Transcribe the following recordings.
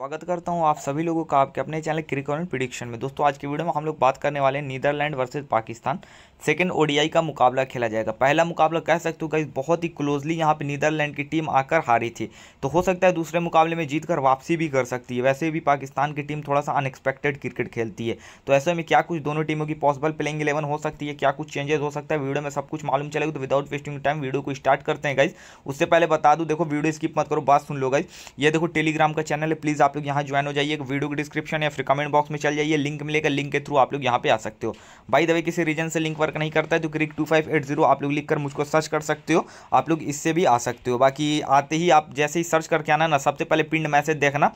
स्वागत करता हूं आप सभी लोगों का आपके अपने चैनल क्रिकॉन प्रिडिक्शन में दोस्तों आज की वीडियो में हम लोग बात करने वाले हैं Netherlands versus Pakistan second ODI का मुकाबला खेला जाएगा पहला मुकाबला कह सकते हो गाइस बहुत ही क्लोजली यहाँ पे नीदरलैंड की टीम आकर हारी थी तो हो सकता है दूसरे मुकाबले में जीत कर वापसी भी कर सकती है वैसे भी पाकिस्तान की टीम थोड़ा सा अनएक्सपेक्टेड क्रिकेट खेलती है तो ऐसे में क्या कुछ दोनों टीमों की पॉसिबल प्लेइंग इलेवन हो सकती है क्या कुछ चेंजेस हो सकता है वीडियो में सब कुछ मालूम चलेगा तो विदाउट वेस्टिंग टाइम वीडियो को स्टार्ट करते हैं गाइज उससे पहले बता दूँ देखो वीडियो स्किप मत करो बात सुन लो गाइज ये देखो टेलीग्राम का चैनल है प्लीज़ आप लोग यहाँ ज्वाइन हो जाइए वीडियो के डिस्क्रिप्शन या फिर कमेंट बॉक्स में चल जाइए लिंक मिलेगा लिंक के थ्रू आप लोग यहाँ पे आ सकते हो बाई दवे किसी रीजन से लिंक वर्क नहीं करता है तो क्रिक टू फाइव एट जीरो आप लोग लिख कर मुझको सर्च कर सकते हो आप लोग इससे भी आ सकते हो बाकी आते ही आप जैसे ही सर्च करके आना ना सबसे पहले पिंड मैसेज देखना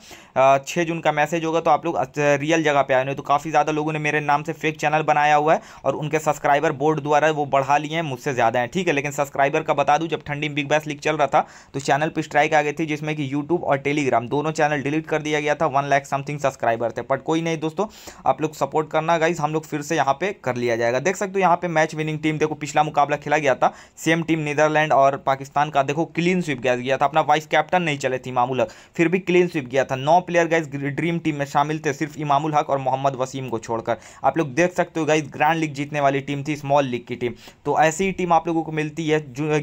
छः जून का मैसेज होगा तो आप लोग रियल जगह पर आए तो काफ़ी ज़्यादा लोगों ने मेरे नाम से फेक चैनल बनाया हुआ है और उनके सब्सक्राइबर बोर्ड द्वारा वो बढ़ा लिए हैं मुझसे ज़्यादा हैं ठीक है लेकिन सब्सक्राइबर का बता दूँ जब ठंडी बिग बैस लिख चल रहा था तो चैनल पर स्ट्राइक आ गई थी जिसमें कि यूट्यूब और टेलीग्राम दोनों चैनल डिलीट कर कर दिया गया था वन लाख समथिंग सब्सक्राइबर थे बट कोई नहीं दोस्तों आप लोग सपोर्ट करना गाइज हम लोग फिर से यहाँ पे कर लिया जाएगा देख सकते हो यहाँ पे मैच विनिंग टीम देखो पिछला मुकाबला खेला गया था सेम टीम नीदरलैंड और पाकिस्तान का देखो क्लीन स्विप गया, गया था अपना वाइस कैप्टन नहीं चले थे इमामुल हक फिर भी क्लीन स्विप गया था नौ प्लेयर गाइज ड्रीम टीम में शामिल थे सिर्फ इमामुल हक और मोहम्मद वसीम को छोड़कर आप लोग देख सकते हो गाइज ग्रैंड लीग जीतने वाली टीम थी स्मॉल लीग की टीम तो ऐसी ही टीम आप लोगों को मिलती है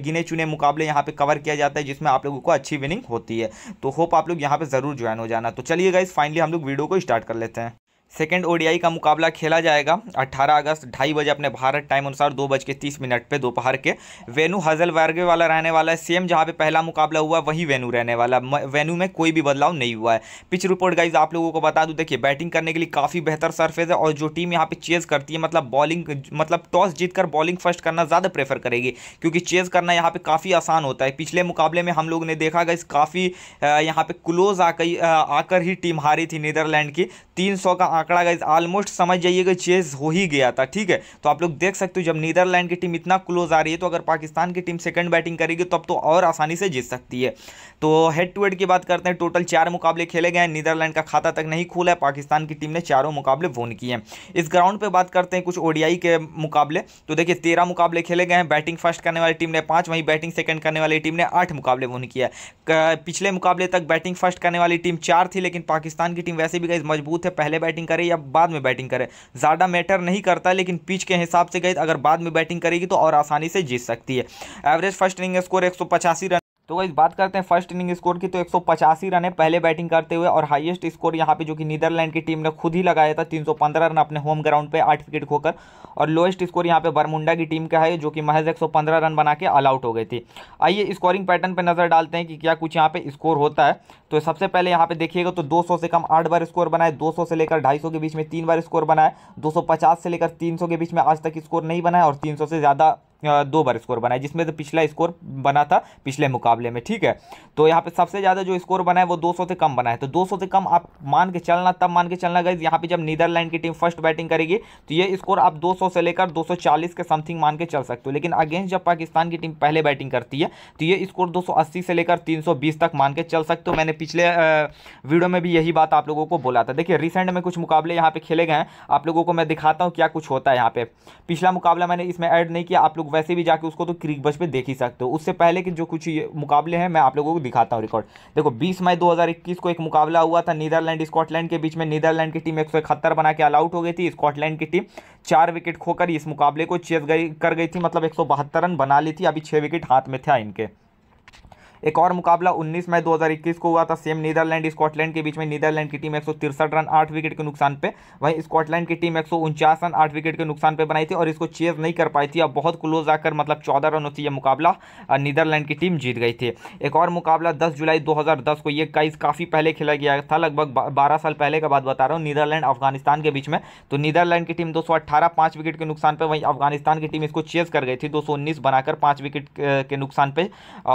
गिने चुने मुकाबले यहाँ पे कवर किया जाता है जिसमें आप लोगों को अच्छी विनिंग होती है तो होप आप लोग यहाँ पे जरूर ज्वाइन हो जाना बनाना तो चलिए गाइज फाइनली हम लोग वीडियो को स्टार्ट कर लेते हैं सेकेंड ओडीआई का मुकाबला खेला जाएगा 18 अगस्त ढाई बजे अपने भारत टाइम अनुसार दो बज के तीस मिनट पर दोपहर के वेनू हजल वर्गे वाला रहने वाला है सेम जहाँ पे पहला मुकाबला हुआ वही वेनू रहने वाला वेनू में कोई भी बदलाव नहीं हुआ है पिच रिपोर्ट गाइज आप लोगों को बता दूँ देखिए बैटिंग करने के लिए काफ़ी बेहतर सर्फेज है और जो टीम यहाँ पर चेज करती है मतलब बॉलिंग मतलब टॉस जीतकर बॉलिंग फर्स्ट करना ज़्यादा प्रेफर करेगी क्योंकि चेज करना यहाँ पर काफ़ी आसान होता है पिछले मुकाबले में हम लोग ने देखा गाइज काफ़ी यहाँ पर क्लोज आकर ही टीम हारी थी नीदरलैंड की तीन का आंकड़ा गाइज ऑलमोस्ट समझ जाइए कि चेस हो ही गया था ठीक है तो आप लोग देख सकते हो जब नीदरलैंड की टीम इतना क्लोज आ रही है तो अगर पाकिस्तान की टीम सेकंड बैटिंग करेगी तब तो, और आसानी से जीत सकती है तो हेड टू हेड की बात करते हैं टोटल चार मुकाबले खेले गए हैं नीदरलैंड का खाता तक नहीं खुला है पाकिस्तान की टीम ने चारों मुकाबले वोन किए हैं इस ग्राउंड पर बात करते हैं कुछ ओडियाई के मुकाबले तो देखिए तेरह मुकाबले खेले गए हैं बैटिंग फर्स्ट करने वाली टीम ने पाँच वहीं बैटिंग सेकंड करने वाली टीम ने आठ मुकाबले वोन किया पिछले मुकाबले तक बैटिंग फर्स्ट करने वाली टीम चार थी लेकिन पाकिस्तान की टीम वैसे भी गई मजबूत है पहले बैटिंग बैटिंग करे या बाद में बैटिंग करे ज़्यादा मैटर नहीं करता लेकिन पिच के हिसाब से गए अगर बाद में बैटिंग करेगी तो और आसानी से जीत सकती है एवरेज फर्स्ट इनिंग स्कोर एक रन तो वही बात करते हैं फर्स्ट इनिंग स्कोर की तो एक रन है पहले बैटिंग करते हुए और हाईएस्ट स्कोर यहाँ पे जो कि नीदरलैंड की टीम ने खुद ही लगाया था 315 रन अपने होम ग्राउंड पे आठ विकेट खोकर और लोएस्ट स्कोर यहाँ पे बरमुंडा की टीम का है जो कि महज 115 रन बना के ऑल आउट हो गई थी आइए स्कोरिंग पैटर्न पर नज़र डालते हैं कि क्या कुछ यहाँ पे स्कोर होता है तो सबसे पहले यहाँ पे देखिएगा तो दो से कम आठ बार स्कोर बनाए दो से लेकर ढाई के बीच में तीन बार स्कोर बनाए दो से लेकर तीन के बीच में आज तक स्कोर नहीं बनाए और तीन से ज़्यादा दो बार स्कोर बनाए जिसमें से पिछला स्कोर बना था पिछले मुकाबले में ठीक है तो यहाँ पे सबसे ज़्यादा जो स्कोर बना है वो 200 से कम बना है तो 200 से कम आप मान के चलना तब मान के चलना गई यहाँ पे जब नीदरलैंड की टीम फर्स्ट बैटिंग करेगी तो ये स्कोर आप 200 से लेकर 240 के समथिंग मान के चल सकते हो लेकिन अगेंस्ट जब पाकिस्तान की टीम पहले बैटिंग करती है तो ये स्कोर दो से लेकर तीन तक मान के चल सकते हो मैंने पिछले वीडियो में भी यही बात आप लोगों को बोला था देखिए रिसेंट में कुछ मुकाबले यहाँ पे खेले गए हैं आप लोगों को मैं दिखाता हूँ क्या कुछ होता है यहाँ पे पिछला मुकाबला मैंने इसमें ऐड नहीं किया आप लोग वैसे भी जाके उसको तो क्रिक बच पे देख ही सकते हो उससे पहले के जो कुछ मुकाबले हैं मैं आप लोगों को दिखाता हूँ रिकॉर्ड देखो बीस मई 2021 को एक मुकाबला हुआ था नीदरलैंड स्कॉटलैंड के बीच में नीदरलैंड की टीम एक बना के आउट हो गई थी स्कॉटलैंड की टीम चार विकेट खोकर इस मुकाबले को चेस गई कर गई थी मतलब एक रन बना ली थी अभी छः विकेट हाथ में था इनके एक और मुकाबला 19 मई 2021 को हुआ था सेम नीदरलैंड स्कॉटलैंड के बीच में नीदरलैंड की टीम एक रन आठ विकेट के नुकसान पे वहीं स्कॉटलैंड की टीम एक रन आठ विकेट के नुकसान पे बनाई थी और इसको चेज नहीं कर पाई थी अब बहुत क्लोज आकर मतलब चौदह रनों से यह मुकाबला नीदरलैंड की टीम जीत गई थी एक और मुकाबला दस जुलाई दो को यह काइज काफ़ी पहले खेला गया था लगभग बारह साल पहले का बात बता रहा हूँ नीदरलैंड अफगानिस्तान के बीच में तो नीदरलैंड की टीम दो सौ विकेट के नुकसान पर वहीं अफगानिस्तान की टीम इसको चेज कर गई थी दो बनाकर पाँच विकेट के नुकसान पर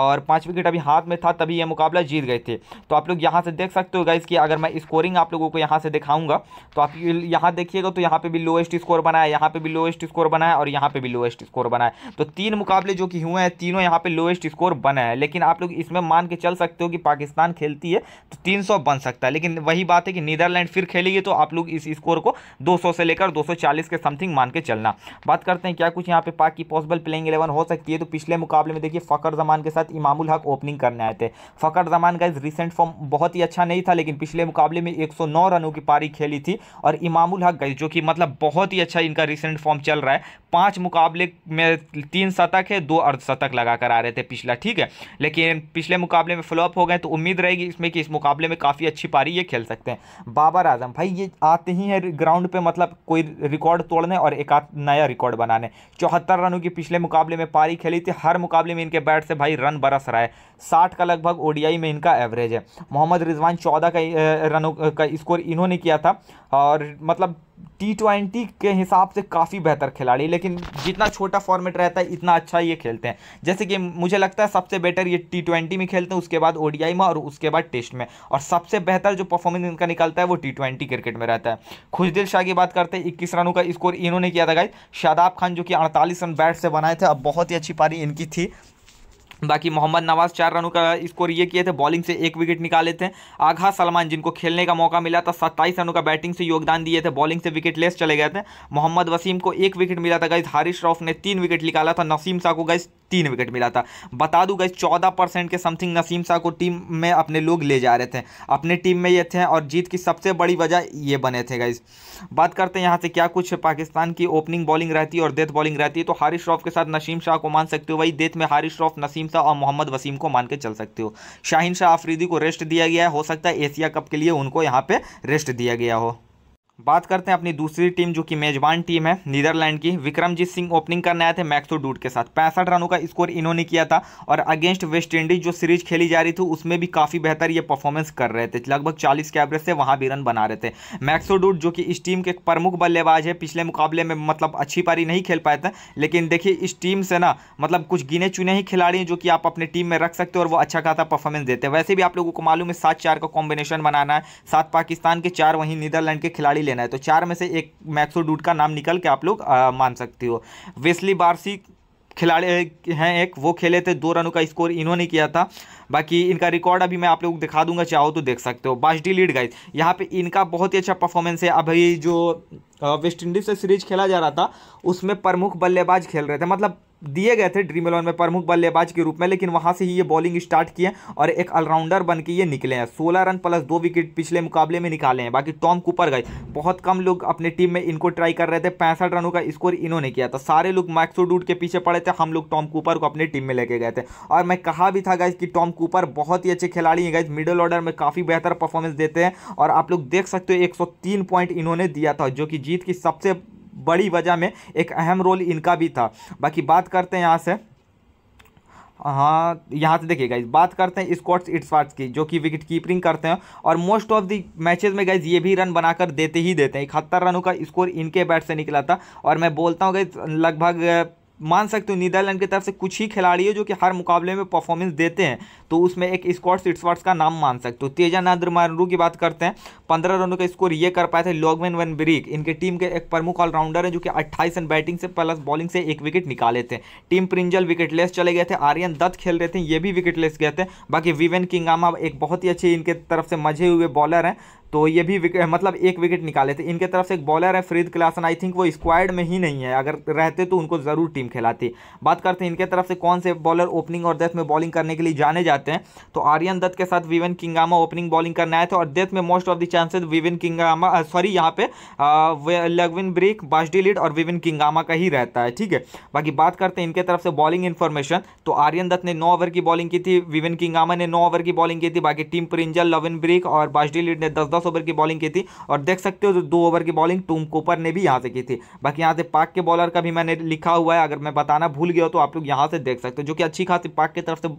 और पाँच विकेट का हाथ में था तभी ये मुकाबला जीत गए थे तो आप लोग यहाँ से देख सकते हो गाइज कि अगर मैं स्कोरिंग आप लोगों को यहाँ से दिखाऊंगा तो आप यहाँ देखिएगा तो यहाँ पे भी लोएस्ट स्कोर बनाया यहाँ पे भी लोएस्ट स्कोर बनाया और यहाँ पे भी लोएस्ट स्कोर बनाया तो तीन मुकाबले जो कि हुए हैं तीनों यहाँ पे लोएस्ट स्कोर बना है लेकिन आप लोग इसमें मान के चल सकते हो कि पाकिस्तान खेलती है तो तीन बन सकता है लेकिन वही बात है कि नीदरलैंड फिर खेलेगी तो आप लोग इस स्कोर को दो से लेकर दो के समथिंग मान के चलना बात करते हैं क्या कुछ यहाँ पे पाक की पॉसिबल प्लेइंग इलेवन हो सकती है तो पिछले मुकाबले में देखिए फ़कर जमान के साथ इमामुल हक ओपनिंग करने आए थे फ़कर जमान का इस रिसेंट फॉर्म बहुत ही अच्छा नहीं था लेकिन पिछले मुकाबले में 109 रनों की पारी खेली थी और इमामुल हक गई जो कि मतलब बहुत ही अच्छा इनका रिसेंट फॉर्म चल रहा है पाँच मुकाबले में तीन शतक है दो अर्धशतक लगा कर आ रहे थे पिछला ठीक है लेकिन पिछले मुकाबले में फ्लॉप हो गए तो उम्मीद रहेगी इसमें कि इस मुकाबले में काफ़ी अच्छी पारी ये खेल सकते हैं बाबर आजम भाई ये आते ही हैं ग्राउंड पे मतलब कोई रिकॉर्ड तोड़ने और एक नया रिकॉर्ड बनाने चौहत्तर रनों की पिछले मुकाबले में पारी खेली थी हर मुकाबले में इनके बैट से भाई रन बरस रहा है साठ का लगभग ओडीआई में इनका एवरेज है मोहम्मद रिजवान चौदह का रनों का स्कोर इन्होंने किया था और मतलब टी ट्वेंटी के हिसाब से काफ़ी बेहतर खिलाड़ी लेकिन जितना छोटा फॉर्मेट रहता है इतना अच्छा ये खेलते हैं जैसे कि मुझे लगता है सबसे बेटर ये टी ट्वेंटी में खेलते हैं उसके बाद ओडीआई में और उसके बाद टेस्ट में और सबसे बेहतर जो परफॉर्मेंस इनका निकलता है वो टी ट्वेंटी क्रिकेट में रहता है खुशदिल शाह की बात करते हैं इक्कीस रनों का स्कोर इन्होंने किया था गाइज शादाब खान जो कि अड़तालीस रन बैट से बनाए थे अब बहुत ही अच्छी पारी इनकी थी बाकी मोहम्मद नवाज चार रनों का स्कोर ये किए थे बॉलिंग से एक विकेट निकाले थे आघा सलमान जिनको खेलने का मौका मिला था सत्ताईस रनों का बैटिंग से योगदान दिए थे बॉलिंग से विकेट लेस चले गए थे मोहम्मद वसीम को एक विकेट मिला था गाइज हारिश रॉफ ने तीन विकेट निकाला था नसीम शाह को गाइज तीन विकेट मिला था बता दूँ गाइज चौदह परसेंट के समथिंग नसीम शाह को टीम में अपने लोग ले जा रहे थे अपने टीम में ये थे और जीत की सबसे बड़ी वजह ये बने थे गाइज बात करते हैं यहाँ से क्या कुछ पाकिस्तान की ओपनिंग बॉलिंग रहती है और डेथ बॉलिंग रहती है तो हारिश श्रॉफ़ के साथ नसीम शाह को मान सकते हो वही डेथ में हारिश रॉफ़ नसीम शाह और मोहम्मद वसीम को मान के चल सकते हो शाहिन शाह आफरीदी को रेस्ट दिया गया है हो सकता है एशिया कप के लिए उनको यहाँ पे रेस्ट दिया गया हो बात करते हैं अपनी दूसरी टीम जो कि मेजबान टीम है नीदरलैंड की विक्रमजीत सिंह ओपनिंग करने आए थे मैक्सो डूट के साथ पैंसठ रनों का स्कोर इन्होंने किया था और अगेंस्ट वेस्ट इंडीज जो सीरीज खेली जा रही थी उसमें भी काफ़ी बेहतर ये परफॉर्मेंस कर रहे थे लगभग चालीस के एवरेज से वहाँ भी रन बना रहे थे मैक्सो डूट जो कि इस टीम के प्रमुख बल्लेबाज है पिछले मुकाबले में मतलब अच्छी पारी नहीं खेल पाए थे लेकिन देखिए इस टीम से ना मतलब कुछ गिने चुने ही खिलाड़ी हैं जो कि आप अपने टीम में रख सकते हो और वो अच्छा खासा परफॉर्मेंस देते हैं वैसे भी आप लोगों को मालूम है सात चार का कॉम्बिनेशन बनाना है सात पाकिस्तान के चार वहीं नीदरलैंड के खिलाड़ी लेना है तो चार में से एक मैक्सोडूट का नाम निकल के आप लोग मान सकते हो वेस्ली बारसी खिलाड़ी हैं एक वो खेले थे दो रनों का स्कोर इन्होंने किया था बाकी इनका रिकॉर्ड अभी मैं आप लोग दिखा दूंगा चाहो तो देख सकते हो बास लीड गाइज यहाँ पे इनका बहुत ही अच्छा परफॉर्मेंस है अभी जो वेस्ट इंडीज से सीरीज खेला जा रहा था उसमें प्रमुख बल्लेबाज खेल रहे थे मतलब दिए गए थे ड्रीम इलेवन में प्रमुख बल्लेबाज के रूप में लेकिन वहां से ही ये बॉलिंग स्टार्ट किए और एक ऑलराउंडर बन के ये निकले हैं सोलह रन प्लस दो विकेट पिछले मुकाबले में निकाले हैं बाकी टॉम कूपर गए बहुत कम लोग अपने टीम में इनको ट्राई कर रहे थे पैंसठ रनों का स्कोर इन्होंने किया था सारे लोग मैक्सो के पीछे पड़े थे हम लोग टॉम कूपर को अपने टीम में लेके गए थे और मैं कहा भी था गाइज कि टॉम कूपर बहुत ही अच्छे खिलाड़ी हैं गाइज मिडिल ऑर्डर में काफ़ी बेहतर परफॉर्मेंस देते हैं और आप लोग देख सकते हो 103 पॉइंट इन्होंने दिया था जो कि जीत की सबसे बड़ी वजह में एक अहम रोल इनका भी था बाकी बात करते हैं यहाँ से हाँ यहाँ से देखिए गाइज बात करते हैं स्कॉट्स इट्सवाट्स की जो कि विकेट कीपरिंग करते हैं और मोस्ट ऑफ दी मैचेस में गाइज ये भी रन बनाकर देते ही देते हैं इकहत्तर रनों का स्कोर इनके बैट से निकला था और मैं बोलता हूँ गाइज लगभग मान सकते हो नीदरलैंड की तरफ से कुछ ही खिलाड़ी है जो कि हर मुकाबले में परफॉर्मेंस देते हैं तो उसमें एक स्कॉट सिट्सवर्ट्स का नाम मान सकते हो तेजा नादरमारू की बात करते हैं पंद्रह रनों का स्कोर ये कर पाए थे लॉगमेन वन ब्रिक इनके टीम के एक प्रमुख ऑलराउंडर है जो कि अट्ठाईस रन बैटिंग से प्लस बॉलिंग से एक विकेट निकाले थे टीम प्रिंजल विकेटलेस चले गए थे आर्यन दत्त खेल रहे थे ये भी विकेटलेस गए थे बाकी विवेन किंगामा एक बहुत ही अच्छे इनके तरफ से मजे हुए बॉलर हैं तो ये भी मतलब एक विकेट निकाले थे इनके तरफ से एक बॉलर है फरीद क्लासन आई थिंक वो स्क्वाड में ही नहीं है अगर रहते तो उनको ज़रूर टीम खिलाती बात करते हैं इनके तरफ से कौन से बॉलर ओपनिंग और डेथ में बॉलिंग करने के लिए जाने जाते हैं तो आर्यन दत्त के साथ विवेन किंगामा ओपनिंग बॉलिंग करने आए थे और डेथ में most of the chances Vivian Kingma sorry यहाँ पे लगविन ब्रिक बाजडी लीड और विविन किंगामा का ही रहता है ठीक है बाकी बात करते हैं इनके तरफ से बॉलिंग इन्फॉर्मेशन तो आर्यन दत्त ने नौ ओवर की बॉलिंग की थी विविन किंगामा ने नौ ओवर की बॉलिंग की थी बाकी टीम प्रिंजल लविन ब्रिक और बाजडी लीड ने दस दस दस ओवर की बॉलिंग की थी और देख सकते हो जो दो ओवर की बॉलिंग टूम कोपर ने भी यहाँ से की थी बाकी यहाँ से पाक के बॉलर का भी मैंने लिखा हुआ है अगर मैं बताना भूल गया तो आप लोग यहाँ से देख सकते हो जो कि अच्छी खासी पाक की तरफ से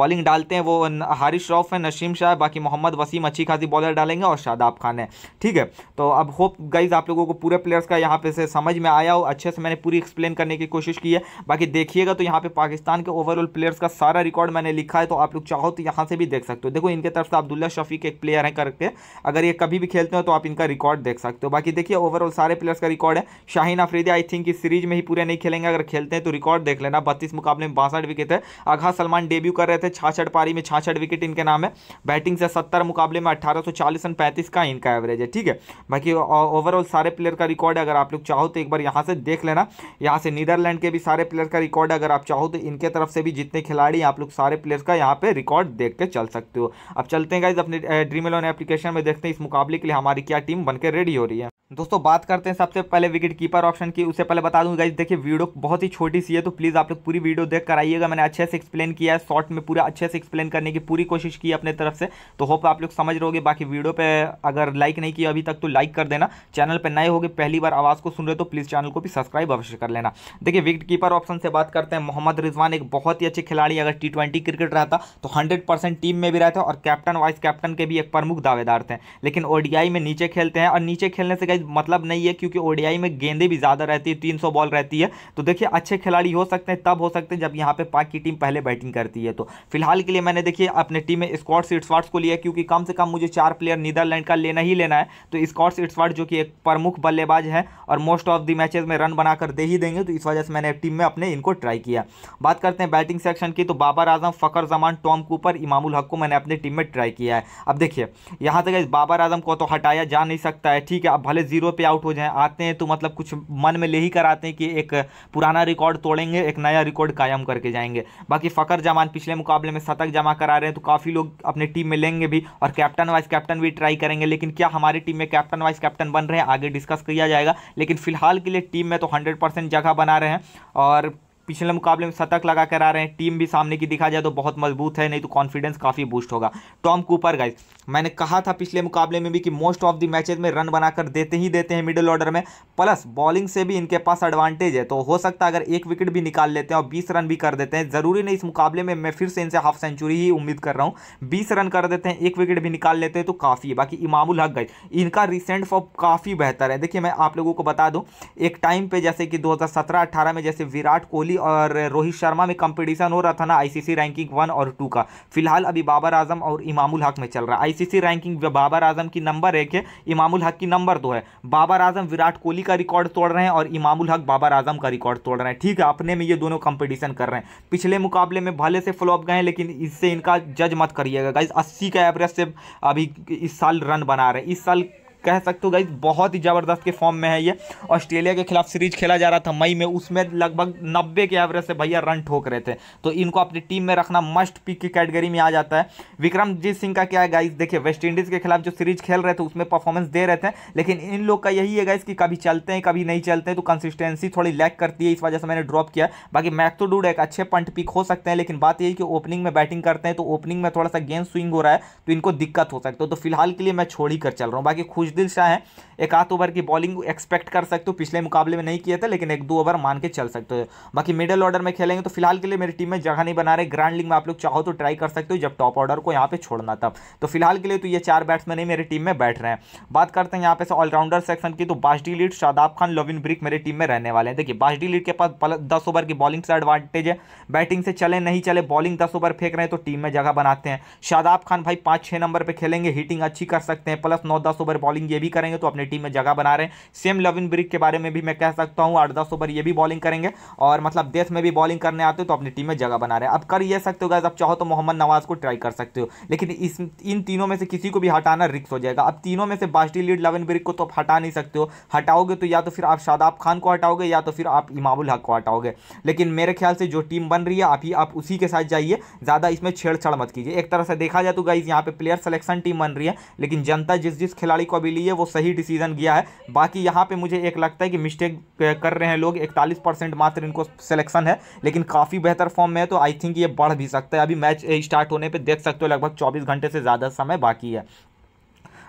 बॉलिंग डालते हैं वो हारिश श्रॉफ है नसीम शाह बाकी मोहम्मद वसीम अच्छी खासी बॉलर डालेंगे और शादाब खान है ठीक है तो अब होप गाइज आप लोगों को पूरे प्लेयर्स का यहाँ पे से समझ में आया हो अच्छे से मैंने पूरी एक्सप्लेन करने की कोशिश की है बाकी देखिएगा तो यहाँ पे पाकिस्तान के ओवरऑल प्लेयर्स का सारा रिकॉर्ड मैंने लिखा है तो आप लोग चाहो तो यहाँ से भी देख सकते हो देखो इनके तरफ से अब्दुल्ला शफीक एक प्लेयर है करके अगर ये कभी भी खेलते हो तो आप इनका रिकॉर्ड देख सकते हो बाकी देखिए ओवरऑल सारे प्लेयर्स का रिकॉर्ड है शाहीन अफरीदी आई थिंक इस सीरीज में ही पूरे नहीं खेलेंगे अगर खेलते हैं तो रिकॉर्ड देख लेना बत्तीस मुकाबले में बासठ विकेट है आघा सलमान डेब्यू कर रहे थे छाछठ पारी में छाछठ विकेट इनके नाम है बैटिंग से सत्तर मुकाबले में अट्ठारह सौ चालीस रन पैंतीस का इनका एवरेज है ठीक है बाकी ओवरऑल सारे प्लेयर का रिकॉर्ड है अगर आप लोग चाहो तो एक बार यहाँ से देख लेना यहाँ से नीदरलैंड के भी सारे प्लेयर का रिकॉर्ड अगर आप चाहो तो इनके तरफ से भी जितने खिलाड़ी आप लोग सारे प्लेयर्स का यहाँ पे रिकॉर्ड देख के चल सकते हो अब चलते हैं गाइज अपने ड्रीम एलोन एप्लीकेशन में में देखते हैं इस मुकाबले के लिए हमारी क्या टीम बनकर रेडी हो रही है दोस्तों बात करते हैं सबसे पहले विकेट कीपर ऑप्शन की उससे पहले बता दूंगा देखिए वीडियो बहुत ही छोटी सी है तो प्लीज़ आप लोग पूरी वीडियो देख कर आइएगा मैंने अच्छे से एक्सप्लेन किया है शॉर्ट में पूरा अच्छे से एक्सप्लेन करने की पूरी कोशिश की अपने तरफ से तो होप आप लोग समझ रहोगे बाकी वीडियो पे अगर लाइक नहीं किया अभी तक तो लाइक कर देना चैनल पर नए हो पहली बार आवाज़ को सुन रहे तो प्लीज़ चैनल को भी सब्सक्राइब अवश्य कर लेना देखिए विकेट कीपर ऑप्शन से बात करते हैं मोहम्मद रिजवान एक बहुत ही अच्छे खिलाड़ी अगर टी क्रिकेट रहता तो हंड्रेड टीम में भी रहता और कैप्टन वाइस कैप्टन के भी एक प्रमुख दावेदार सकते हैं लेकिन ओडीआई में नीचे खेलते हैं और नीचे खेलने से कहीं मतलब नहीं है क्योंकि ओडीआई में गेंदे भी ज़्यादा रहती है तीन बॉल रहती है तो देखिए अच्छे खिलाड़ी हो सकते हैं तब हो सकते हैं जब यहाँ पर पाक की टीम पहले बैटिंग करती है तो फिलहाल के लिए मैंने देखिए अपने टीम में स्कॉट सीट्सवाट्स को लिया क्योंकि कम से कम मुझे चार प्लेयर नीदरलैंड का लेना ही लेना है तो स्कॉट सीट्सवाट जो कि एक प्रमुख बल्लेबाज है और मोस्ट ऑफ दी मैचेस में रन बनाकर दे ही देंगे तो इस वजह से मैंने टीम में अपने इनको ट्राई किया बात करते हैं बैटिंग सेक्शन की तो बाबर आजम फ़कर जमान टॉम कूपर इमामुल हक को मैंने अपनी टीम में ट्राई किया है अब देखिए यहां से है गाइज बाबर आजम को तो हटाया जा नहीं सकता है ठीक है अब भले जीरो पे आउट हो जाए आते हैं तो मतलब कुछ मन में ले ही कर आते हैं कि एक पुराना रिकॉर्ड तोड़ेंगे एक नया रिकॉर्ड कायम करके जाएंगे बाकी फ़कर जमान पिछले मुकाबले में शतक जमा करा रहे हैं तो काफ़ी लोग अपने टीम में लेंगे भी और कैप्टन वाइस कैप्टन भी ट्राई करेंगे लेकिन क्या हमारी टीम में कैप्टन वाइस कैप्टन बन रहे हैं आगे डिस्कस किया जाएगा लेकिन फिलहाल के लिए टीम में तो हंड्रेड जगह बना रहे हैं और पिछले मुकाबले में शतक लगा कर आ रहे हैं टीम भी सामने की दिखा जाए तो बहुत मजबूत है नहीं तो कॉन्फिडेंस काफ़ी बूस्ट होगा टॉम कूपर गाइज मैंने कहा था पिछले मुकाबले में भी कि मोस्ट ऑफ द मैचेज में रन बनाकर देते ही देते हैं मिडिल ऑर्डर में प्लस बॉलिंग से भी इनके पास एडवांटेज है तो हो सकता है अगर एक विकेट भी निकाल लेते हैं और बीस रन भी कर देते हैं ज़रूरी नहीं इस मुकाबले में मैं फिर से इनसे हाफ सेंचुरी ही उम्मीद कर रहा हूँ बीस रन कर देते हैं एक विकेट भी निकाल लेते हैं तो काफ़ी है बाकी इमामुल हक गई इनका रिसेंट फॉर्म काफ़ी बेहतर है देखिए मैं आप लोगों को बता दूँ एक टाइम पर जैसे कि दो हज़ार में जैसे विराट कोहली और रोहित शर्मा में कंपटीशन हो रहा था ना आईसीसी रैंकिंग वन और टू का फिलहाल अभी बाबर आजम और इमामुल हक में चल रहा है आईसीसी रैंकिंग बाबर आजम की नंबर एक है इमामुल हक की नंबर दो है बाबर आजम विराट कोहली का रिकॉर्ड तोड़ रहे हैं और इमामुल हक बाबर आजम का रिकॉर्ड तोड़ रहे हैं ठीक है अपने में ये दोनों कंपटीशन कर रहे हैं पिछले मुकाबले में भले से फ्लॉप गए लेकिन इससे इनका जज मत करिएगा गाइज अस्सी का एवरेज से अभी इस साल रन बना रहे हैं इस साल कह सकते हो गई बहुत ही ज़बरदस्त के फॉर्म में है ये ऑस्ट्रेलिया के खिलाफ सीरीज खेला जा रहा था मई में उसमें लगभग नब्बे के एवरेज से भैया रन ठोक रहे थे तो इनको अपनी टीम में रखना मस्ट पिक की कैटेगरी में आ जाता है विक्रमजीत सिंह का क्या है गाइज देखिए वेस्ट इंडीज़ के खिलाफ जो सीरीज खेल रहे थे उसमें परफॉर्मेंस दे रहे थे लेकिन इन लोग का यही है गाइज कि कभी चलते हैं कभी नहीं चलते हैं तो कंसिस्टेंसी थोड़ी लैक करती है इस वजह से मैंने ड्रॉप किया बाकी मैक तो एक अच्छे पंट पिक हो सकते हैं लेकिन बात यही कि ओपनिंग में बैटिंग करते हैं तो ओपनिंग में थोड़ा सा गेंद स्विंग हो रहा है तो इनको दिक्कत हो सकती है तो फिलहाल के लिए मैं छोड़ ही कर चल रहा हूँ बाकी खुश मुजदिल शाह हैं एक आध ओवर की बॉलिंग एक्सपेक्ट कर सकते हो पिछले मुकाबले में नहीं किए थे लेकिन एक दो ओवर मान के चल सकते हो बाकी मिडिल ऑर्डर में खेलेंगे तो फिलहाल के लिए मेरी टीम में जगह नहीं बना रहे ग्रांड लिंग में आप लोग चाहो तो ट्राई कर सकते हो जब टॉप ऑर्डर को यहाँ पे छोड़ना था तो फिलहाल के लिए तो ये चार बैट्समैन ही मेरी टीम में बैठ रहे हैं बात करते हैं यहाँ पे ऑलराउंडर सेक्शन की तो Bas de Leede Shadab Khan Logan van Beek मेरी टीम में रहने वाले हैं देखिए बाजडी लीड के पास दस ओवर की बॉलिंग से एडवांटेज है बैटिंग से चले नहीं चले बॉलिंग दस ओवर फेंक रहे हैं तो टीम में जगह बनाते हैं शादाब खान भाई पाँच छः नंबर पर खेलेंगे हिटिंग अच्छी कर सकते हैं प्लस नौ दस ओवर बॉलिंग बॉलिंग ये भी करेंगे तो अपनी टीम में जगह बना रहे हैं सेम लविन ब्रिक के बारे में भी मैं कह सकता हूँ आठ दस ओवर ये भी बॉलिंग करेंगे और मतलब देश में भी बॉलिंग करने आते हो तो अपनी टीम में जगह बना रहे हैं अब कर ये सकते हो गैस अब चाहो तो मोहम्मद नवाज को ट्राई कर सकते हो लेकिन इस इन तीनों में से किसी को भी हटाना रिक्स हो जाएगा अब तीनों में से बास्टी लीड लविन ब्रिक को तो आप हटा नहीं सकते हो हटाओगे तो या तो फिर आप शादाब खान को हटाओगे या तो फिर आप इमामुल हक को हटाओगे लेकिन मेरे ख्याल से जो टीम बन रही है आप ही आप उसी के साथ जाइए ज़्यादा इसमें छेड़छाड़ मत कीजिए एक तरह से देखा जाए तो गाइज यहाँ पे प्लेयर सिलेक्शन टीम बन रही है लेकिन जनता जिस जिस खिलाड़ी को अभी अभी लिए वो सही डिसीजन गया है बाकी यहाँ पे मुझे एक लगता है कि मिस्टेक कर रहे हैं लोग इकतालीस परसेंट मात्र इनको सिलेक्शन है लेकिन काफ़ी बेहतर फॉर्म में है तो आई थिंक ये बढ़ भी सकता है अभी मैच स्टार्ट होने पर देख सकते हो लगभग चौबीस घंटे से ज़्यादा समय बाकी है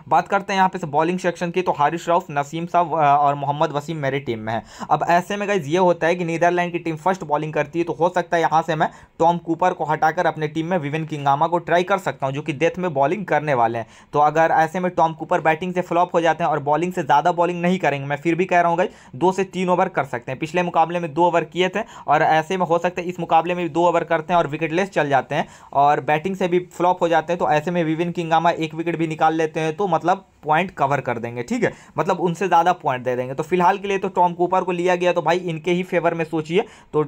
बात करते हैं यहाँ पे से बॉलिंग सेक्शन की तो हारिश रऊफ नसीम साहब और मोहम्मद वसीम मेरी टीम में है अब ऐसे में गाइज ये होता है कि नीदरलैंड की टीम फर्स्ट बॉलिंग करती है तो हो सकता है यहाँ से मैं टॉम कूपर को हटाकर अपने टीम में विविन किंगामा को ट्राई कर सकता हूँ जो कि डेथ में बॉलिंग करने वाले हैं तो अगर ऐसे में टॉम कूपर बैटिंग से फ्लॉप हो जाते हैं और बॉलिंग से ज़्यादा बॉलिंग नहीं करेंगे मैं फिर भी कह रहा हूँ गाइज दो से तीन ओवर कर सकते हैं पिछले मुकाबले में दो ओवर किए थे और ऐसे में हो सकता है इस मुकाबले में भी दो ओवर करते हैं और विकेट चल जाते हैं और बैटिंग से भी फ्लॉप हो जाते हैं तो ऐसे में विविन किंगामा एक विकेट भी निकाल लेते हैं तो मतलब मतलब पॉइंट कवर कर देंगे ठीक है मतलब उनसे ज़्यादा पॉइंट दे देंगे तो फिलहाल के लिए तो टॉम कूपर को लिया गया तो भाई इनके ही फेवर में सोचिए तो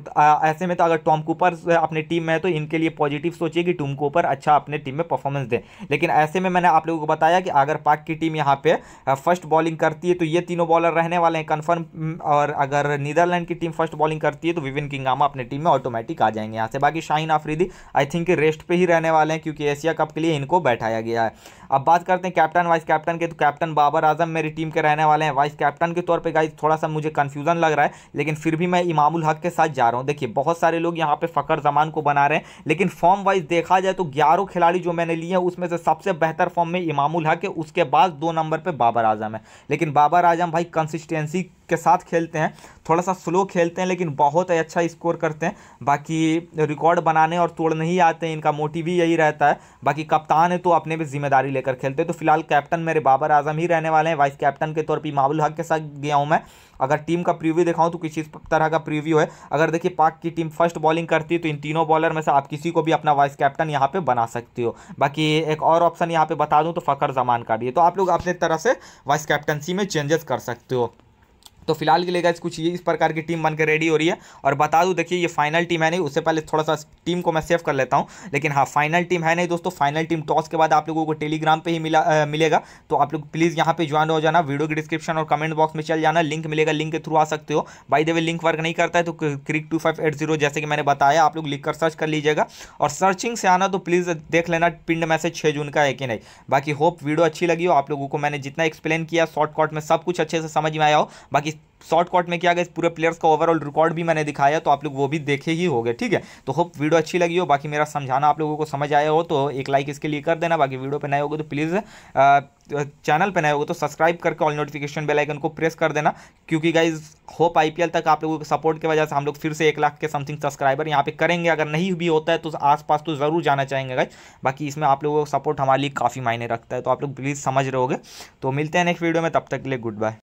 ऐसे में तो अगर टॉम कूपर अपने टीम में है तो इनके लिए पॉजिटिव सोचिए कि टॉम कूपर अच्छा अपने टीम में परफॉर्मेंस दें लेकिन ऐसे में मैंने आप लोगों को बताया कि अगर पाक की टीम यहाँ पे फर्स्ट बॉलिंग करती है तो ये तीनों बॉलर रहने वाले हैं कन्फर्म और अगर नीदरलैंड की टीम फर्स्ट बॉलिंग करती है तो विविन किंगामा अपने टीम में ऑटोमेटिक आ जाएंगे यहाँ से बाकी Shaheen Afridi I think rest पर ही रहने वाले हैं क्योंकि एशिया कप के लिए इनको बैठाया गया है अब बात करते हैं कैप्टन वाइस कैप्टन के तो कैप्टन बाबर आजम मेरी टीम के रहने वाले हैं वाइस कैप्टन के तौर पर गाइज थोड़ा सा मुझे कन्फ्यूजन लग रहा है लेकिन फिर भी मैं इमामुल हक के साथ जा रहा हूँ देखिए बहुत सारे लोग यहाँ पे फ़कर जमान को बना रहे हैं लेकिन फॉर्म वाइज देखा जाए तो ग्यारह खिलाड़ी जो मैंने लिए हैं उसमें से सबसे बेहतर फॉर्म में इमामुल हक है उसके बाद दो नंबर पर बाबर आजम है लेकिन बाबर आजम भाई कंसिस्टेंसी के साथ खेलते हैं थोड़ा सा स्लो खेलते हैं लेकिन बहुत ही अच्छा स्कोर करते हैं बाकी रिकॉर्ड बनाने और तोड़ नहीं आते हैं इनका मोटिव ही यही रहता है बाकी कप्तान है तो अपने भी जिम्मेदारी लेकर खेलते हैं तो फिलहाल कैप्टन मेरे बाबर आजम ही रहने वाले हैं वाइस कैप्टन के तौर पर माबुल हक के साथ गया हूँ मैं अगर टीम का प्रिव्यू दिखाऊँ तो किसी तरह का प्रिव्यू है अगर देखिए पाक की टीम फर्स्ट बॉलिंग करती है तो इन तीनों बॉलर में से आप किसी को भी अपना वाइस कैप्टन यहाँ पर बना सकती हो बाकी एक और ऑप्शन यहाँ पर बता दूँ तो फ़खर जमान का भी है तो आप लोग अपने तरह से वाइस कैप्टनसी में चेंजेस कर सकते हो तो फिलहाल के लिए गाइस कुछ ये इस प्रकार की टीम बनकर रेडी हो रही है और बता दूँ देखिए ये फाइनल टीम है नहीं उससे पहले थोड़ा सा टीम को मैं सेव कर लेता हूँ लेकिन हाँ फाइनल टीम है नहीं दोस्तों फाइनल टीम टॉस के बाद आप लोगों को टेलीग्राम पर ही मिला आ, मिलेगा तो आप लोग प्लीज़ यहाँ पर ज्वाइन हो जाना वीडियो की डिस्क्रिप्शन और कमेंट बॉक्स में चल जाना लिंक मिलेगा लिंक के थ्रू आ सकते हो बाई देवे लिंक वर्क नहीं करता है तो क्रिक टू फाइव एट जीरो जैसे कि मैंने बताया आप लोग लिख कर सर्च कर लीजिएगा और सर्चिंग से आना तो प्लीज़ देख लेना पिंड मैसेज छः जून का है कि नहीं बाकी होप वीडियो अच्छी लगी हो आप लोगों को मैंने जितना एक्सप्लेन किया शॉर्टकट में सब कुछ अच्छे से समझ में आया हो बाकी इस शॉर्ट कॉट में किया गया इस पूरे प्लेयर्स का ओवरऑल रिकॉर्ड भी मैंने दिखाया तो आप लोग वो भी देखे ही हो ठीक है तो होप वीडियो अच्छी लगी हो बाकी मेरा समझाना आप लोगों को समझ आया हो तो एक लाइक इसके लिए कर देना बाकी वीडियो पर नए होगा तो प्लीज़ चैनल पर नए होगा तो सब्सक्राइब करके ऑल नोटिफिकेशन बेल आइकन को प्रेस कर देना क्योंकि गाइज होप आई तक आप लोगों के सपोर्ट की वजह से हम लोग फिर से एक लाख के समथिंग सब्सक्राइबर यहाँ पे करेंगे अगर नहीं भी होता है तो आसपास तो ज़रूर जाना चाहेंगे गाइज बाकी इसमें आप लोगों का सपोर्ट हमारे लिए काफ़ी मायने रखता है तो आप लोग प्लीज़ समझ रहोगे तो मिलते हैं नेक्स्ट वीडियो में तब तक के लिए गुड बाय